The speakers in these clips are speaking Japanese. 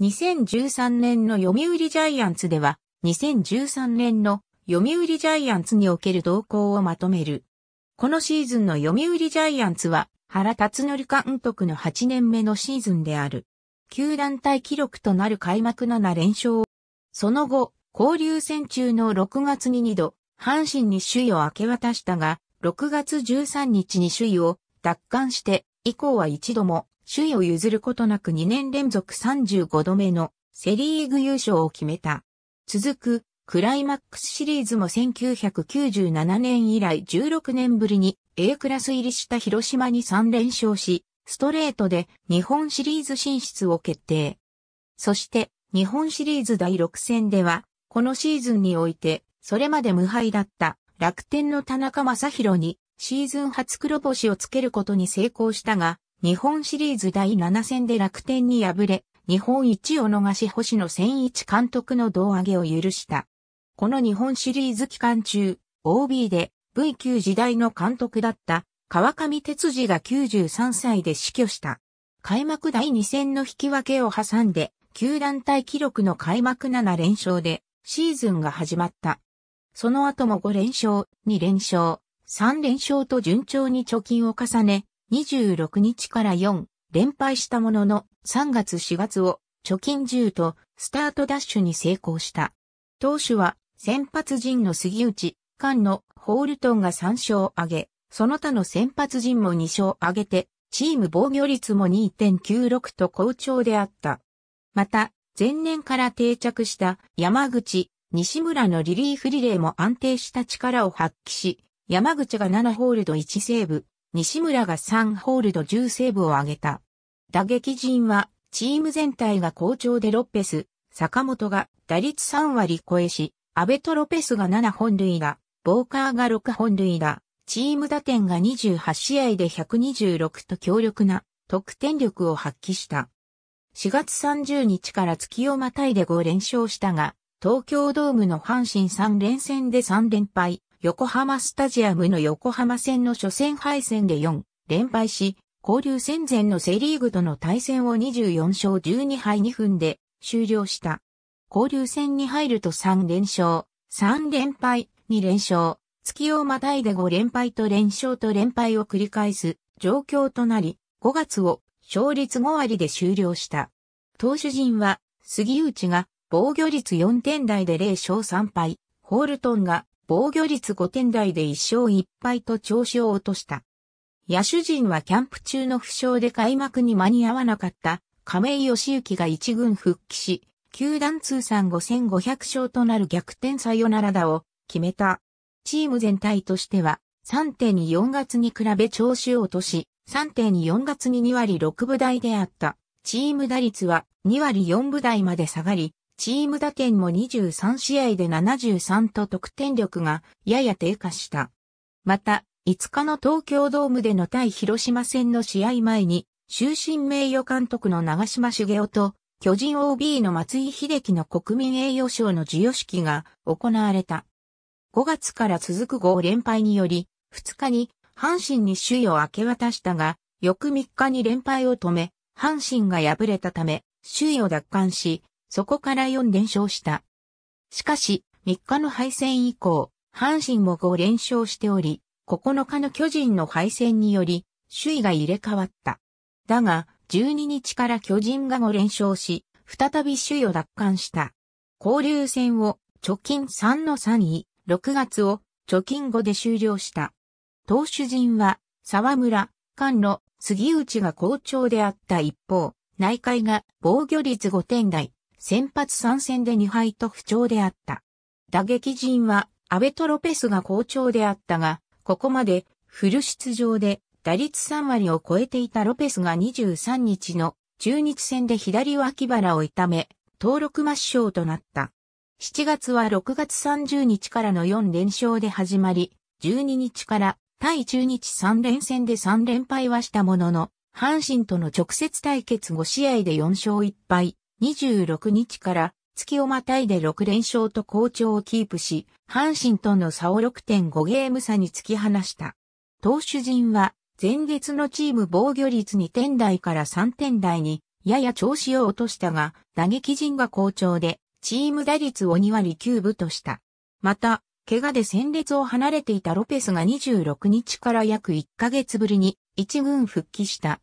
2013年の読売ジャイアンツでは、2013年の読売ジャイアンツにおける動向をまとめる。このシーズンの読売ジャイアンツは、原辰則監督の8年目のシーズンである。球団体記録となる開幕7連勝。その後、交流戦中の6月に2度、阪神に首位を明け渡したが、6月13日に首位を奪還して、以降は一度も首位を譲ることなく2年連続35度目のセリーグ優勝を決めた。続くクライマックスシリーズも1997年以来16年ぶりに A クラス入りした広島に3連勝し、ストレートで日本シリーズ進出を決定。そして日本シリーズ第6戦では、このシーズンにおいて、それまで無敗だった楽天の田中正宏にシーズン初黒星をつけることに成功したが、日本シリーズ第7戦で楽天に敗れ、日本一を逃し星野千一監督の胴上げを許した。この日本シリーズ期間中、OB で V 級時代の監督だった川上哲司が93歳で死去した。開幕第2戦の引き分けを挟んで、球団体記録の開幕7連勝でシーズンが始まった。その後も5連勝、2連勝、3連勝と順調に貯金を重ね、26日から4連敗したものの3月4月を貯金10とスタートダッシュに成功した。投手は先発陣の杉内、菅のホールトンが3勝を挙げ、その他の先発陣も2勝を挙げて、チーム防御率も2.96と好調であった。また、前年から定着した山口、西村のリリーフリレーも安定した力を発揮し、山口が7ホールド1セーブ、西村が3ホールド10セーブを挙げた。打撃陣は、チーム全体が好調でロッペス、坂本が打率3割超えし、アベトロペスが7本塁打、ボーカーが6本塁打、チーム打点が28試合で126と強力な得点力を発揮した。4月30日から月をまたいで5連勝したが、東京ドームの阪神3連戦で3連敗、横浜スタジアムの横浜戦の初戦敗戦で4連敗し、交流戦前のセリーグとの対戦を24勝12敗2分で終了した。交流戦に入ると3連勝、3連敗、2連勝、月をまたいで5連敗と連勝と連敗を繰り返す状況となり、5月を勝率5割で終了した。投手陣は杉内が防御率4点台で0勝3敗、ホールトンが防御率5点台で1勝1敗と調子を落とした。野手陣はキャンプ中の負傷で開幕に間に合わなかった亀井義行が一軍復帰し、球団通算5500勝となる逆転サヨナラ打を決めた。チーム全体としては3.24月に比べ調子を落とし、3.24月に2割6分台であった。チーム打率は2割4分台まで下がり、チーム打点も23試合で73と得点力がやや低下した。また、5日の東京ドームでの対広島戦の試合前に、終身名誉監督の長島茂雄と、巨人 OB の松井秀樹の国民栄誉賞の授与式が行われた。5月から続く5連敗により、2日に阪神に首位を明け渡したが、翌3日に連敗を止め、阪神が敗れたため、首位を奪還し、そこから4連勝した。しかし、3日の敗戦以降、阪神も5連勝しており、9日の巨人の敗戦により、首位が入れ替わった。だが、12日から巨人が5連勝し、再び首位を奪還した。交流戦を貯金3の3位、6月を貯金5で終了した。投手陣は、沢村、菅野、杉内が好調であった一方、内海が防御率5点台、先発参戦で2敗と不調であった。打撃陣は、アベトロペスが好調であったが、ここまでフル出場で打率3割を超えていたロペスが23日の中日戦で左脇腹を痛め、登録抹消となった。7月は6月30日からの4連勝で始まり、12日から対中日3連戦で3連敗はしたものの、阪神との直接対決5試合で4勝1敗、26日から月をまたいで6連勝と好調をキープし、阪神との差を6.5ゲーム差に突き放した。投手陣は前月のチーム防御率2点台から3点台にやや調子を落としたが、打撃陣が好調で、チーム打率を2割9分とした。また、怪我で戦列を離れていたロペスが26日から約1ヶ月ぶりに1軍復帰した。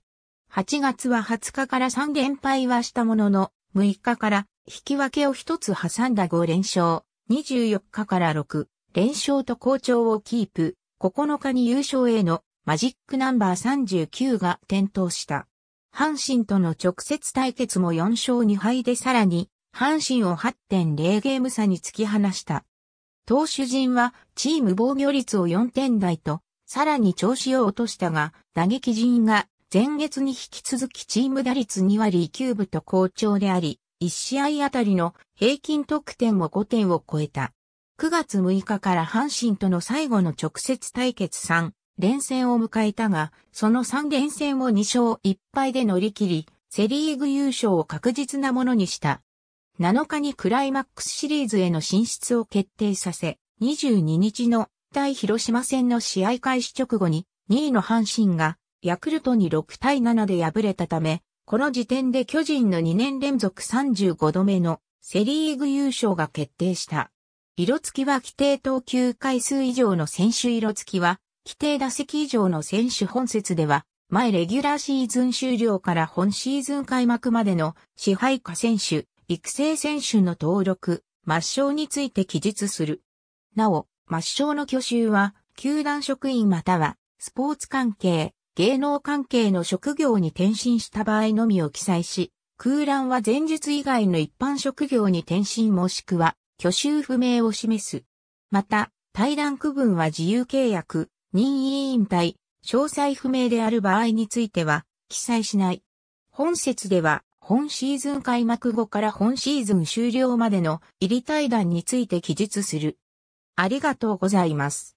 8月は20日から3連敗はしたものの、6日から引き分けを1つ挟んだ5連勝、24日から6連勝と好調をキープ、9日に優勝へのマジックナンバー39が点灯した。阪神との直接対決も4勝2敗でさらに、阪神を8.0ゲーム差に突き放した。投手陣はチーム防御率を4点台と、さらに調子を落としたが、打撃陣が前月に引き続きチーム打率2割9分と好調であり、1試合あたりの平均得点も5点を超えた。9月6日から阪神との最後の直接対決3連戦を迎えたが、その3連戦を2勝1敗で乗り切り、セリーグ優勝を確実なものにした。7日にクライマックスシリーズへの進出を決定させ、22日の対広島戦の試合開始直後に2位の阪神がヤクルトに6対7で敗れたため、この時点で巨人の2年連続35度目のセリーグ優勝が決定した。色付きは規定投球回数以上の選手色付きは、規定打席以上の選手本節では、前レギュラーシーズン終了から本シーズン開幕までの支配下選手、育成選手の登録、抹消について記述する。なお、抹消の去就は、球団職員または、スポーツ関係、芸能関係の職業に転身した場合のみを記載し、空欄は前述以外の一般職業に転身もしくは、去就不明を示す。また、対談区分は自由契約、任意引退、詳細不明である場合については、記載しない。本説では、本シーズン開幕後から本シーズン終了までの入り対談について記述する。ありがとうございます。